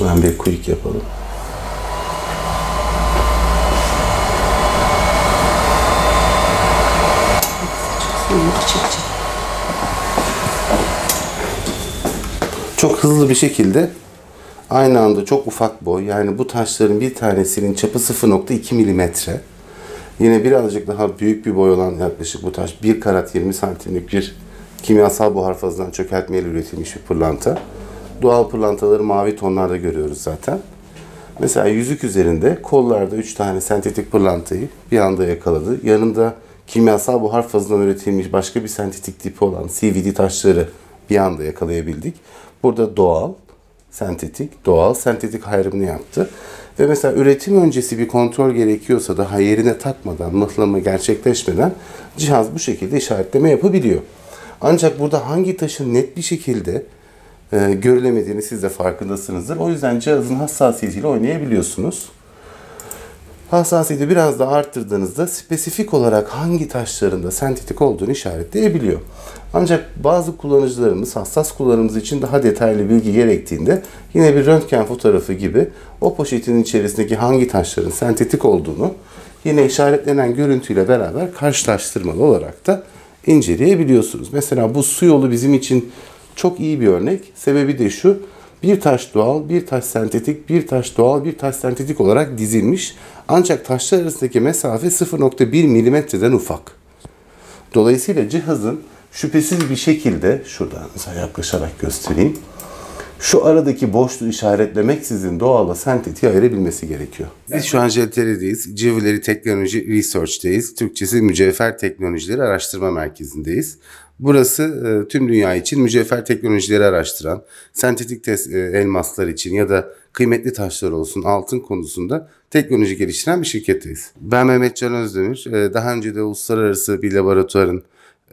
kısmen bir quick yapalım. Çok hızlı bir şekilde aynı anda çok ufak boy yani bu taşların bir tanesinin çapı 0.2 milimetre. Yine birazcık daha büyük bir boy olan yaklaşık bu taş 1 karat 20 santimlik bir kimyasal buhar fazından çökeltmeyle üretilmiş bir pırlanta doğal pırlantaları mavi tonlarda görüyoruz zaten. Mesela yüzük üzerinde kollarda 3 tane sentetik pırlantayı bir anda yakaladı. Yanında kimyasal buhar fazından üretilmiş başka bir sentetik tipi olan CVD taşları bir anda yakalayabildik. Burada doğal, sentetik, doğal, sentetik ayrımını yaptı. Ve mesela üretim öncesi bir kontrol gerekiyorsa daha yerine takmadan, mıhlama gerçekleşmeden cihaz bu şekilde işaretleme yapabiliyor. Ancak burada hangi taşın net bir şekilde e, görülemediğini siz de farkındasınızdır. O yüzden cihazın hassasiyetiyle oynayabiliyorsunuz. Hassasiyeti biraz da arttırdığınızda spesifik olarak hangi taşlarında sentetik olduğunu işaretleyebiliyor. Ancak bazı kullanıcılarımız hassas kullanımımız için daha detaylı bilgi gerektiğinde yine bir röntgen fotoğrafı gibi o poşetin içerisindeki hangi taşların sentetik olduğunu yine işaretlenen görüntüyle beraber karşılaştırmalı olarak da inceleyebiliyorsunuz. Mesela bu su yolu bizim için çok iyi bir örnek. Sebebi de şu. Bir taş doğal, bir taş sentetik, bir taş doğal, bir taş sentetik olarak dizilmiş. Ancak taşlar arasındaki mesafe 0.1 milimetreden ufak. Dolayısıyla cihazın şüphesiz bir şekilde şuradan mesela yaklaşarak göstereyim şu aradaki boşluğu işaretlemek sizin doğala sentetiği ayırabilmesi gerekiyor. Biz şu an Jelteri'deyiz. Civleri Teknoloji Research'teyiz. Türkçesi Mücevher Teknolojileri Araştırma Merkezi'ndeyiz. Burası e, tüm dünya için mücevher teknolojileri araştıran, sentetik test, e, elmaslar için ya da kıymetli taşlar olsun altın konusunda teknoloji geliştiren bir şirketteyiz. Ben Mehmet Can Özdemir. E, daha önce de uluslararası bir laboratuvarın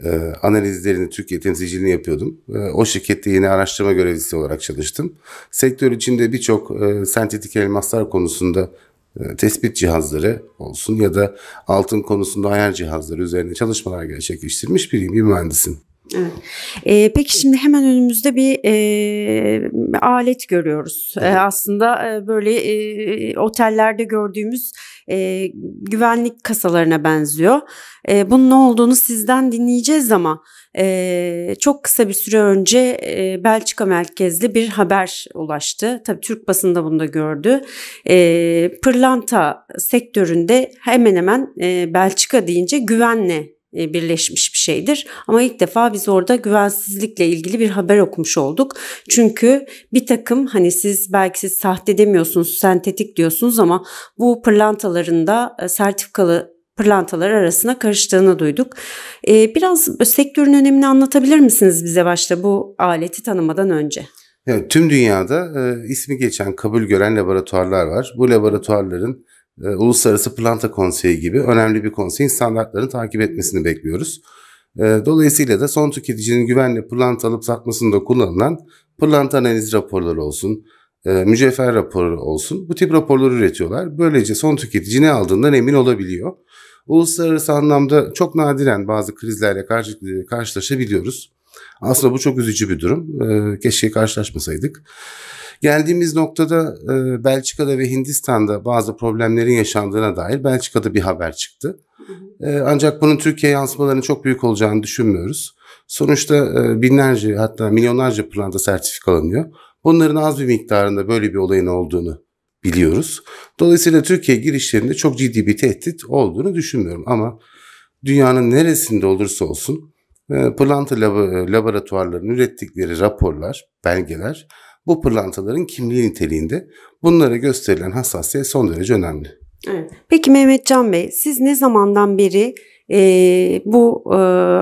e, analizlerini Türkiye temsilciliğini yapıyordum. E, o şirkette yine araştırma görevlisi olarak çalıştım. Sektör içinde birçok e, sentetik elmaslar konusunda e, tespit cihazları olsun ya da altın konusunda ayar cihazları üzerine çalışmalar gerçekleştirmiş biriyim bir mühendisim. Evet. E, peki şimdi hemen önümüzde bir e, alet görüyoruz. Ee, evet. E, aslında e, böyle e, otellerde gördüğümüz e, güvenlik kasalarına benziyor. E, bunun ne olduğunu sizden dinleyeceğiz ama e, çok kısa bir süre önce e, Belçika merkezli bir haber ulaştı. Tabii Türk basında bunu da gördü. E, pırlanta sektöründe hemen hemen e, Belçika deyince güvenle e, birleşmiş bir şeydir. Ama ilk defa biz orada güvensizlikle ilgili bir haber okumuş olduk. Çünkü bir takım hani siz belki siz sahte demiyorsunuz, sentetik diyorsunuz ama bu pırlantalarında e, sertifikalı pırlantalar arasına karıştığını duyduk. E, biraz sektörün önemini anlatabilir misiniz bize başta bu aleti tanımadan önce? Evet, tüm dünyada e, ismi geçen kabul gören laboratuvarlar var. Bu laboratuvarların e, uluslararası Planta Konseyi gibi önemli bir konseyin standartlarını takip etmesini bekliyoruz. E, dolayısıyla da son tüketicinin güvenle planta alıp satmasında kullanılan planta analiz raporları olsun, e, mücevher raporu olsun bu tip raporları üretiyorlar. Böylece son tüketici ne aldığından emin olabiliyor. Uluslararası anlamda çok nadiren bazı krizlerle karşı, karşılaşabiliyoruz. Aslında bu çok üzücü bir durum. Ee, keşke karşılaşmasaydık. Geldiğimiz noktada e, Belçika'da ve Hindistan'da bazı problemlerin yaşandığına dair Belçika'da bir haber çıktı. Ee, ancak bunun Türkiye yansımalarının çok büyük olacağını düşünmüyoruz. Sonuçta e, binlerce hatta milyonlarca planda sertifikalanıyor. Bunların az bir miktarında böyle bir olayın olduğunu biliyoruz. Dolayısıyla Türkiye girişlerinde çok ciddi bir tehdit olduğunu düşünmüyorum ama dünyanın neresinde olursa olsun ee, pırlanta laboratuvarlarının ürettikleri raporlar, belgeler bu pırlantaların kimliği niteliğinde bunlara gösterilen hassasiyet son derece önemli. Evet. Peki Mehmet Can Bey siz ne zamandan beri e, bu e,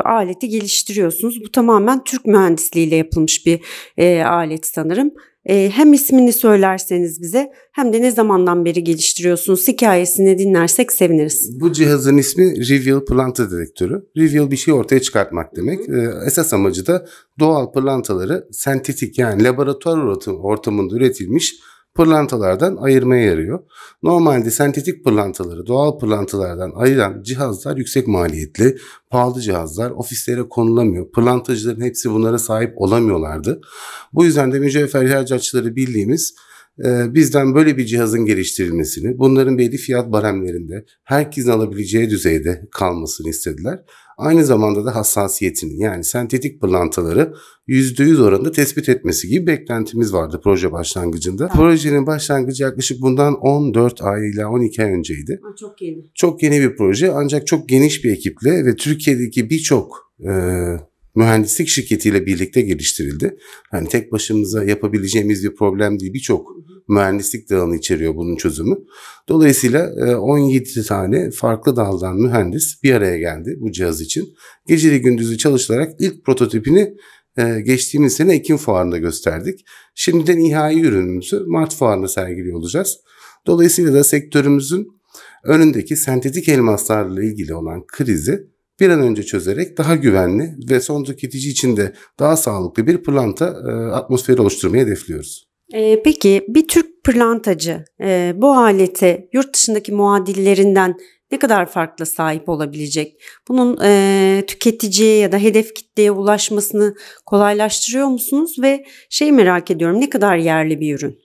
aleti geliştiriyorsunuz? Bu tamamen Türk mühendisliğiyle yapılmış bir e, alet sanırım. Ee, hem ismini söylerseniz bize hem de ne zamandan beri geliştiriyorsunuz hikayesini dinlersek seviniriz. Bu cihazın ismi Reveal Pırlanta Dedektörü. Reveal bir şey ortaya çıkartmak demek. Ee, esas amacı da doğal pırlantaları sentetik yani laboratuvar ortamında üretilmiş pırlantalardan ayırmaya yarıyor. Normalde sentetik pırlantaları doğal pırlantalardan ayıran cihazlar yüksek maliyetli, pahalı cihazlar ofislere konulamıyor. Pırlantacıların hepsi bunlara sahip olamıyorlardı. Bu yüzden de mücevher ihracatçıları bildiğimiz ee, bizden böyle bir cihazın geliştirilmesini, bunların belli fiyat baremlerinde herkesin alabileceği düzeyde kalmasını istediler. Aynı zamanda da hassasiyetinin, yani sentetik pırlantaları %100 oranında tespit etmesi gibi beklentimiz vardı proje başlangıcında. Ha. Projenin başlangıcı yaklaşık bundan 14 ay ile 12 ay önceydi. çok yeni. Çok yeni bir proje ancak çok geniş bir ekiple ve Türkiye'deki birçok e, mühendislik şirketiyle birlikte geliştirildi. Hani tek başımıza yapabileceğimiz bir problem değil. Birçok mühendislik dalını içeriyor bunun çözümü. Dolayısıyla 17 e, tane farklı daldan mühendis bir araya geldi bu cihaz için. Geceli gündüzü çalışarak ilk prototipini e, geçtiğimiz sene Ekim fuarında gösterdik. Şimdiden nihai ürünümüzü Mart fuarında sergiliyor olacağız. Dolayısıyla da sektörümüzün önündeki sentetik elmaslarla ilgili olan krizi bir an önce çözerek daha güvenli ve son tüketici için de daha sağlıklı bir pırlanta e, atmosferi oluşturmayı hedefliyoruz. E, peki bir Türk pırlantacı e, bu alete yurt dışındaki muadillerinden ne kadar farklı sahip olabilecek? Bunun e, tüketiciye ya da hedef kitleye ulaşmasını kolaylaştırıyor musunuz? Ve şey merak ediyorum ne kadar yerli bir ürün?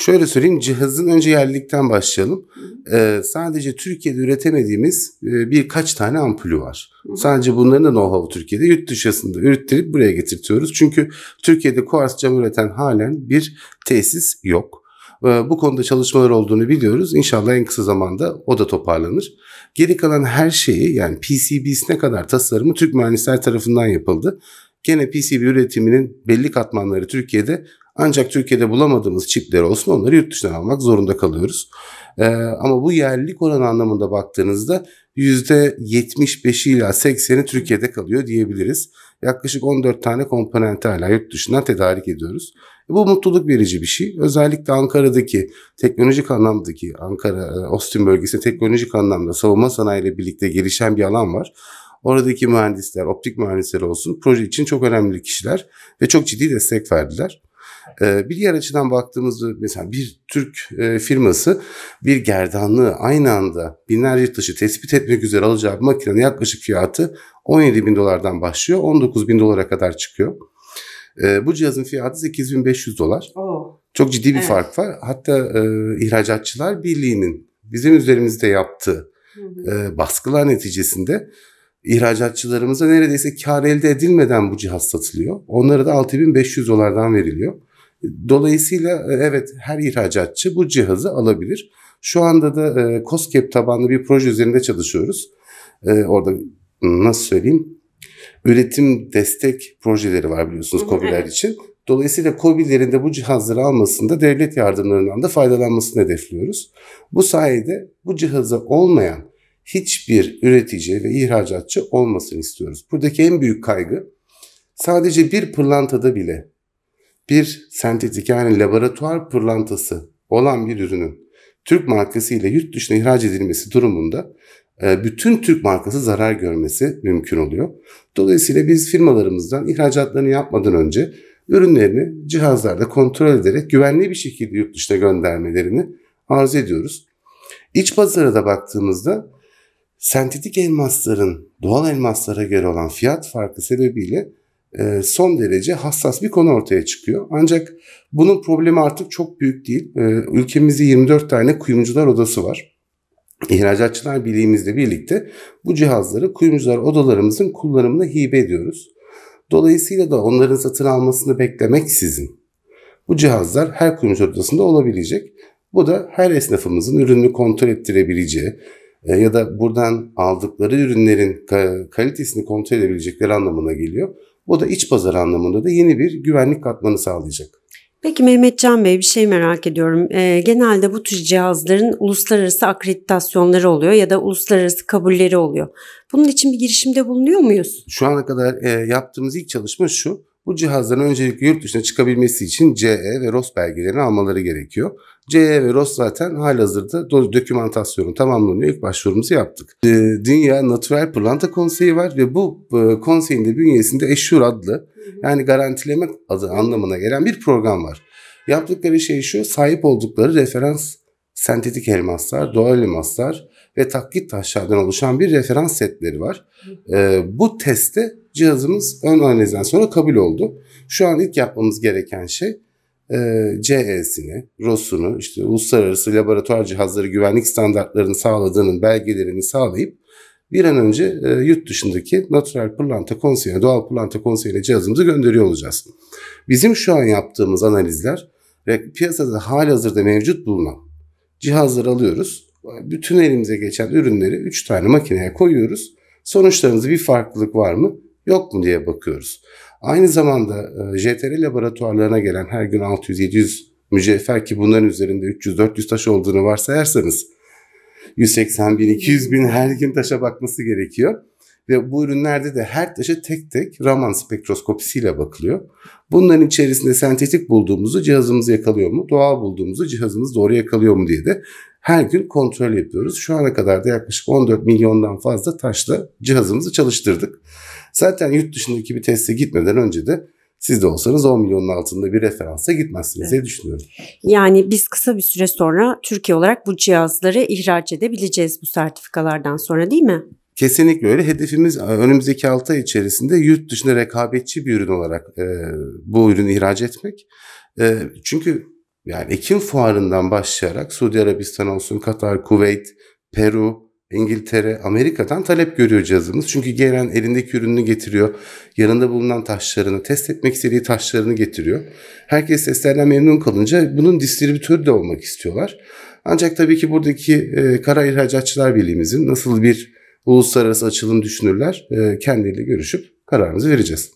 Şöyle söyleyeyim cihazın önce yerlilikten başlayalım. Ee, sadece Türkiye'de üretemediğimiz e, birkaç tane ampulü var. Sadece bunların da know-how Türkiye'de yurt dışında ürettirip buraya getirtiyoruz. Çünkü Türkiye'de kuars cam üreten halen bir tesis yok. Ee, bu konuda çalışmalar olduğunu biliyoruz. İnşallah en kısa zamanda o da toparlanır. Geri kalan her şeyi yani PCB'sine kadar tasarımı Türk mühendisler tarafından yapıldı. Gene PCB üretiminin belli katmanları Türkiye'de ancak Türkiye'de bulamadığımız çipler olsun onları yurt dışından almak zorunda kalıyoruz. Ee, ama bu yerlilik oranı anlamında baktığınızda %75 ila 80'i Türkiye'de kalıyor diyebiliriz. Yaklaşık 14 tane komponenti hala yurt dışından tedarik ediyoruz. E, bu mutluluk verici bir şey. Özellikle Ankara'daki teknolojik anlamdaki Ankara Ostim e, bölgesinde teknolojik anlamda savunma sanayiyle birlikte gelişen bir alan var. Oradaki mühendisler, optik mühendisler olsun proje için çok önemli kişiler ve çok ciddi destek verdiler. Ee, bir yer açıdan baktığımızda mesela bir Türk e, firması bir gerdanlığı aynı anda binlerce taşı tespit etmek üzere alacağı makinenin yaklaşık fiyatı 17 bin dolardan başlıyor 19 bin dolara kadar çıkıyor. Ee, bu cihazın fiyatı 8500 dolar. Çok ciddi bir evet. fark var. Hatta e, ihracatçılar birliğinin bizim üzerimizde yaptığı e, baskılar neticesinde ihracatçılarımıza neredeyse kar elde edilmeden bu cihaz satılıyor. Onlara da 6500 dolardan veriliyor. Dolayısıyla e, evet her ihracatçı bu cihazı alabilir. Şu anda da e, COSCEP tabanlı bir proje üzerinde çalışıyoruz. E, orada nasıl söyleyeyim? Üretim destek projeleri var biliyorsunuz COBİ'ler için. Dolayısıyla COBİ'lerin de bu cihazları almasında devlet yardımlarından da faydalanmasını hedefliyoruz. Bu sayede bu cihazı olmayan hiçbir üretici ve ihracatçı olmasını istiyoruz. Buradaki en büyük kaygı sadece bir pırlantada bile bir sentetik yani laboratuvar pırlantası olan bir ürünün Türk markası ile yurt dışına ihraç edilmesi durumunda e, bütün Türk markası zarar görmesi mümkün oluyor. Dolayısıyla biz firmalarımızdan ihracatlarını yapmadan önce ürünlerini cihazlarda kontrol ederek güvenli bir şekilde yurt dışına göndermelerini arz ediyoruz. İç pazara da baktığımızda sentetik elmasların doğal elmaslara göre olan fiyat farkı sebebiyle e, son derece hassas bir konu ortaya çıkıyor. Ancak bunun problemi artık çok büyük değil. E, ülkemizde 24 tane kuyumcular odası var. İhracatçılar Birliği'mizle birlikte bu cihazları kuyumcular odalarımızın kullanımına hibe ediyoruz. Dolayısıyla da onların satın almasını beklemek sizin. Bu cihazlar her kuyumcu odasında olabilecek. Bu da her esnafımızın ürünü kontrol ettirebileceği, e, ya da buradan aldıkları ürünlerin kalitesini kontrol edebilecekleri anlamına geliyor. Bu da iç pazar anlamında da yeni bir güvenlik katmanı sağlayacak. Peki Mehmetcan Bey bir şey merak ediyorum. E, genelde bu tür cihazların uluslararası akreditasyonları oluyor ya da uluslararası kabulleri oluyor. Bunun için bir girişimde bulunuyor muyuz? Şu ana kadar e, yaptığımız ilk çalışma şu. Bu cihazların öncelikle yurt dışına çıkabilmesi için CE ve ROS belgelerini almaları gerekiyor. CE ve ROS zaten halihazırda dokümantasyonu tamamlanıyor. İlk başvurumuzu yaptık. E, Dünya Natural Pırlanta Konseyi var ve bu e, konseyin de bünyesinde Eşur adlı yani garantilemek adı anlamına gelen bir program var. Yaptıkları şey şu sahip oldukları referans sentetik elmaslar, doğal elmaslar ve taklit taşlardan oluşan bir referans setleri var. E, bu teste cihazımız ön analizden sonra kabul oldu. Şu an ilk yapmamız gereken şey e, CE'sini, ROS'unu, işte uluslararası laboratuvar cihazları güvenlik standartlarını sağladığının belgelerini sağlayıp bir an önce e, yurt dışındaki Natural Pırlanta Konseyi'ne, Doğal Pırlanta Konseyi'ne cihazımızı gönderiyor olacağız. Bizim şu an yaptığımız analizler piyasada hali hazırda mevcut bulunan cihazları alıyoruz. Bütün elimize geçen ürünleri 3 tane makineye koyuyoruz. Sonuçlarımızda bir farklılık var mı? yok mu diye bakıyoruz. Aynı zamanda e, JTR laboratuvarlarına gelen her gün 600-700 mücevher ki bunların üzerinde 300-400 taş olduğunu varsayarsanız 180 bin, 200 bin her gün taşa bakması gerekiyor. Ve bu ürünlerde de her taşa tek tek Raman spektroskopisiyle bakılıyor. Bunların içerisinde sentetik bulduğumuzu cihazımız yakalıyor mu? Doğal bulduğumuzu cihazımız doğru yakalıyor mu diye de her gün kontrol yapıyoruz. Şu ana kadar da yaklaşık 14 milyondan fazla taşla cihazımızı çalıştırdık. Zaten yurt dışındaki bir teste gitmeden önce de siz de olsanız 10 milyonun altında bir referansa gitmezsiniz evet. diye düşünüyorum. Yani biz kısa bir süre sonra Türkiye olarak bu cihazları ihraç edebileceğiz bu sertifikalardan sonra değil mi? Kesinlikle öyle. Hedefimiz e, önümüzdeki 6 ay içerisinde yurt dışında rekabetçi bir ürün olarak e, bu ürünü ihraç etmek. E, çünkü yani Ekim fuarından başlayarak Suudi Arabistan olsun, Katar, Kuveyt, Peru, İngiltere, Amerika'dan talep görüyor cihazımız. Çünkü gelen elindeki ürününü getiriyor. Yanında bulunan taşlarını, test etmek istediği taşlarını getiriyor. Herkes testlerden memnun kalınca bunun distribütörü de olmak istiyorlar. Ancak tabii ki buradaki e, Kara İhracatçılar Birliğimizin nasıl bir uluslararası açılım düşünürler e, kendileri görüşüp kararımızı vereceğiz.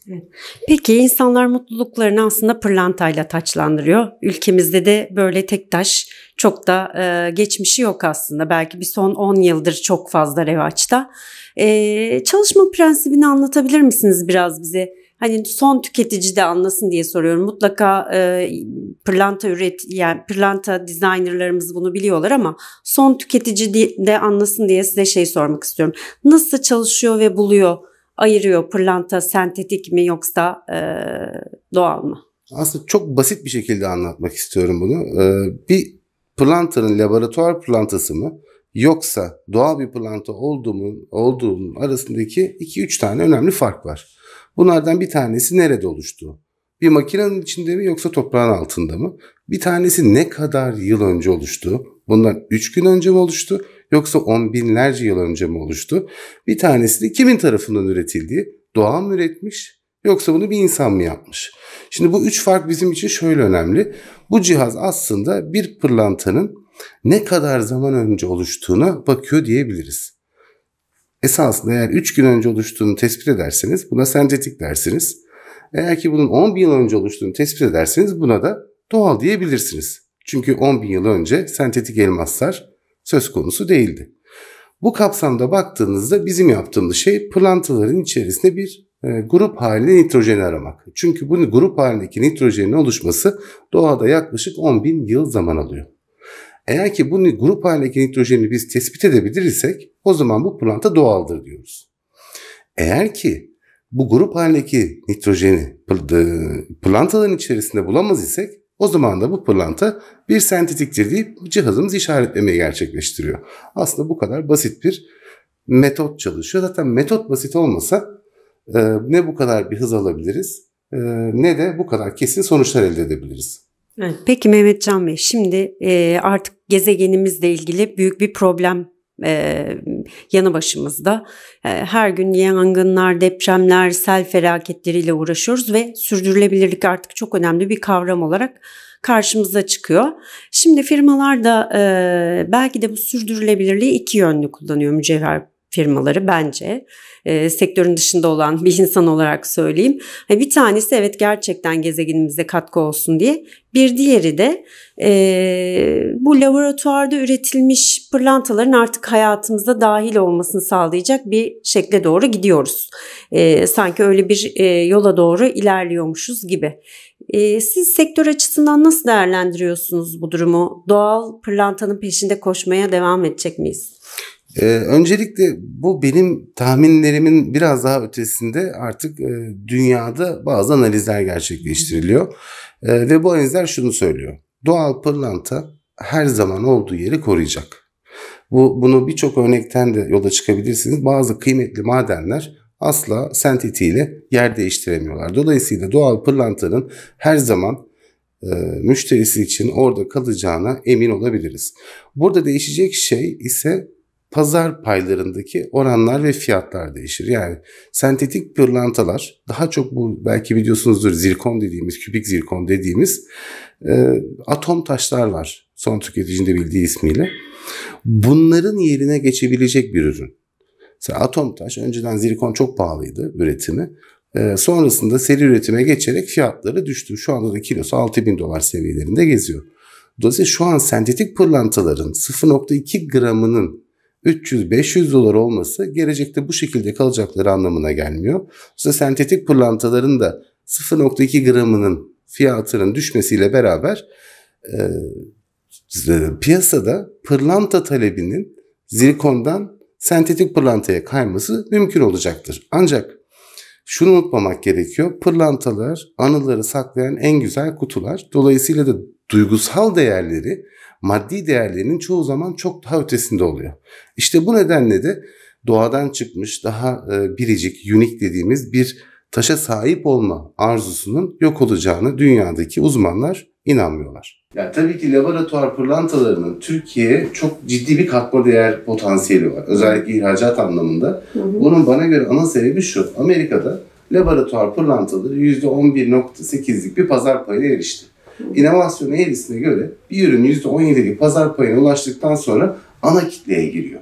Peki insanlar mutluluklarını aslında pırlantayla taçlandırıyor. Ülkemizde de böyle tek taş çok da e, geçmişi yok aslında. Belki bir son 10 yıldır çok fazla revaçta. E, çalışma prensibini anlatabilir misiniz biraz bize? Hani son tüketici de anlasın diye soruyorum. Mutlaka e, pırlanta üret yani pırlanta designerlarımız bunu biliyorlar ama son tüketici de anlasın diye size şey sormak istiyorum. Nasıl çalışıyor ve buluyor ayırıyor? Pırlanta sentetik mi yoksa e, doğal mı? Aslında çok basit bir şekilde anlatmak istiyorum bunu. Ee, bir pırlantanın laboratuvar pırlantası mı yoksa doğal bir pırlanta olduğu mu olduğunun arasındaki 2-3 tane önemli fark var. Bunlardan bir tanesi nerede oluştu? Bir makinenin içinde mi yoksa toprağın altında mı? Bir tanesi ne kadar yıl önce oluştu? Bundan 3 gün önce mi oluştu? yoksa on binlerce yıl önce mi oluştu? Bir tanesi de kimin tarafından üretildiği, doğa mı üretmiş yoksa bunu bir insan mı yapmış? Şimdi bu üç fark bizim için şöyle önemli. Bu cihaz aslında bir pırlantanın ne kadar zaman önce oluştuğuna bakıyor diyebiliriz. Esasında eğer 3 gün önce oluştuğunu tespit ederseniz buna sentetik dersiniz. Eğer ki bunun 10 bin yıl önce oluştuğunu tespit ederseniz buna da doğal diyebilirsiniz. Çünkü 10 bin yıl önce sentetik elmaslar söz konusu değildi. Bu kapsamda baktığınızda bizim yaptığımız şey plantaların içerisinde bir e, grup halinde nitrojeni aramak. Çünkü bu grup halindeki nitrojenin oluşması doğada yaklaşık 10 bin yıl zaman alıyor. Eğer ki bu grup halindeki nitrojeni biz tespit edebilirsek o zaman bu planta doğaldır diyoruz. Eğer ki bu grup halindeki nitrojeni plantaların e, içerisinde bulamaz isek o zaman da bu pırlanta bir sentetiktir deyip cihazımız işaretlemeyi gerçekleştiriyor. Aslında bu kadar basit bir metot çalışıyor. Zaten metot basit olmasa e, ne bu kadar bir hız alabiliriz e, ne de bu kadar kesin sonuçlar elde edebiliriz. Peki Mehmet Can Bey şimdi e, artık gezegenimizle ilgili büyük bir problem e, yanı başımızda. E, her gün yangınlar, depremler, sel felaketleriyle uğraşıyoruz ve sürdürülebilirlik artık çok önemli bir kavram olarak karşımıza çıkıyor. Şimdi firmalar da e, belki de bu sürdürülebilirliği iki yönlü kullanıyor Mücevher firmaları bence. E, sektörün dışında olan bir insan olarak söyleyeyim. Hani bir tanesi evet gerçekten gezegenimize katkı olsun diye. Bir diğeri de e, bu laboratuvarda üretilmiş pırlantaların artık hayatımıza dahil olmasını sağlayacak bir şekle doğru gidiyoruz. E, sanki öyle bir e, yola doğru ilerliyormuşuz gibi. E, siz sektör açısından nasıl değerlendiriyorsunuz bu durumu? Doğal pırlantanın peşinde koşmaya devam edecek miyiz? Ee, öncelikle bu benim tahminlerimin biraz daha ötesinde artık e, dünyada bazı analizler gerçekleştiriliyor. E, ve bu analizler şunu söylüyor. Doğal pırlanta her zaman olduğu yeri koruyacak. Bu, bunu birçok örnekten de yola çıkabilirsiniz. Bazı kıymetli madenler asla ile yer değiştiremiyorlar. Dolayısıyla doğal pırlantanın her zaman e, müşterisi için orada kalacağına emin olabiliriz. Burada değişecek şey ise pazar paylarındaki oranlar ve fiyatlar değişir. Yani sentetik pırlantalar daha çok bu belki biliyorsunuzdur zirkon dediğimiz, kübik zirkon dediğimiz e, atom taşlar var. Son tüketicinin bildiği ismiyle. Bunların yerine geçebilecek bir ürün. Mesela atom taş önceden zirkon çok pahalıydı üretimi. E, sonrasında seri üretime geçerek fiyatları düştü. Şu anda da kilosu 6000 dolar seviyelerinde geziyor. Dolayısıyla şu an sentetik pırlantaların 0.2 gramının 300-500 dolar olması gelecekte bu şekilde kalacakları anlamına gelmiyor. Oysa sentetik pırlantaların da 0.2 gramının fiyatının düşmesiyle beraber e, e, piyasada pırlanta talebinin zirkondan sentetik pırlantaya kayması mümkün olacaktır. Ancak şunu unutmamak gerekiyor. Pırlantalar anıları saklayan en güzel kutular. Dolayısıyla da duygusal değerleri maddi değerlerinin çoğu zaman çok daha ötesinde oluyor. İşte bu nedenle de doğadan çıkmış daha e, biricik, unik dediğimiz bir taşa sahip olma arzusunun yok olacağını dünyadaki uzmanlar inanmıyorlar. Yani tabii ki laboratuvar pırlantalarının Türkiye'ye çok ciddi bir katma değer potansiyeli var. Özellikle ihracat anlamında. Hı hı. Bunun bana göre ana sebebi şu. Amerika'da laboratuvar pırlantaları %11.8'lik bir pazar payına erişti. İnovasyon eğrisine göre bir ürün %17'lik pazar payına ulaştıktan sonra ana kitleye giriyor.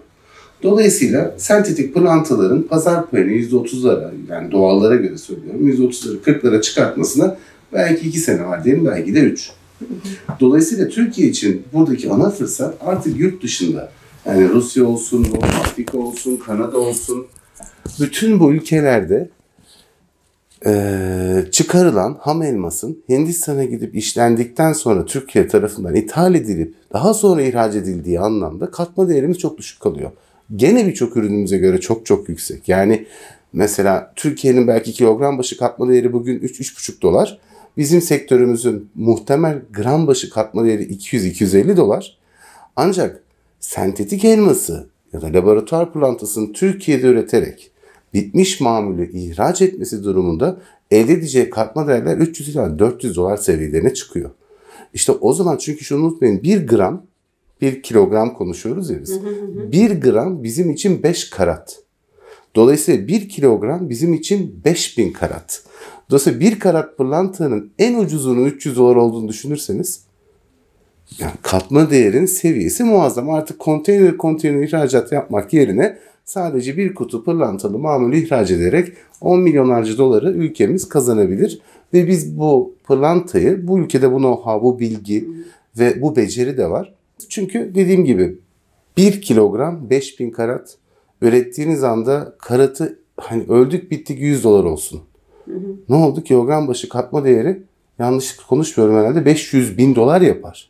Dolayısıyla sentetik pırlantaların pazar payını %30'lara yani doğallara göre söylüyorum %30'ları 40'lara çıkartmasına belki 2 sene var diyelim belki de 3. Dolayısıyla Türkiye için buradaki ana fırsat artık yurt dışında yani Rusya olsun, Afrika olsun, Kanada olsun bütün bu ülkelerde e, çıkarılan ham elmasın Hindistan'a gidip işlendikten sonra Türkiye tarafından ithal edilip daha sonra ihraç edildiği anlamda katma değerimiz çok düşük kalıyor. Gene birçok ürünümüze göre çok çok yüksek. Yani mesela Türkiye'nin belki kilogram başı katma değeri bugün 3-3,5 dolar. Bizim sektörümüzün muhtemel gram başı katma değeri 200-250 dolar. Ancak sentetik elması ya da laboratuvar plantasını Türkiye'de üreterek bitmiş mamülü ihraç etmesi durumunda elde edeceği katma değerler 300 ila 400 dolar seviyelerine çıkıyor. İşte o zaman çünkü şunu unutmayın 1 gram 1 kilogram konuşuyoruz ya biz. 1 gram bizim için 5 karat. Dolayısıyla 1 kilogram bizim için 5000 karat. Dolayısıyla 1 karat pırlantanın en ucuzunun 300 dolar olduğunu düşünürseniz yani katma değerin seviyesi muazzam. Artık konteyner konteyner ihracat yapmak yerine sadece bir kutu pırlantalı mamul ihraç ederek 10 milyonlarca doları ülkemiz kazanabilir. Ve biz bu pırlantayı, bu ülkede bu know-how, bu bilgi ve bu beceri de var. Çünkü dediğim gibi 1 kilogram 5000 karat ürettiğiniz anda karatı hani öldük bittik 100 dolar olsun. Ne oldu? Kilogram başı katma değeri yanlış konuşmuyorum herhalde 500 bin dolar yapar.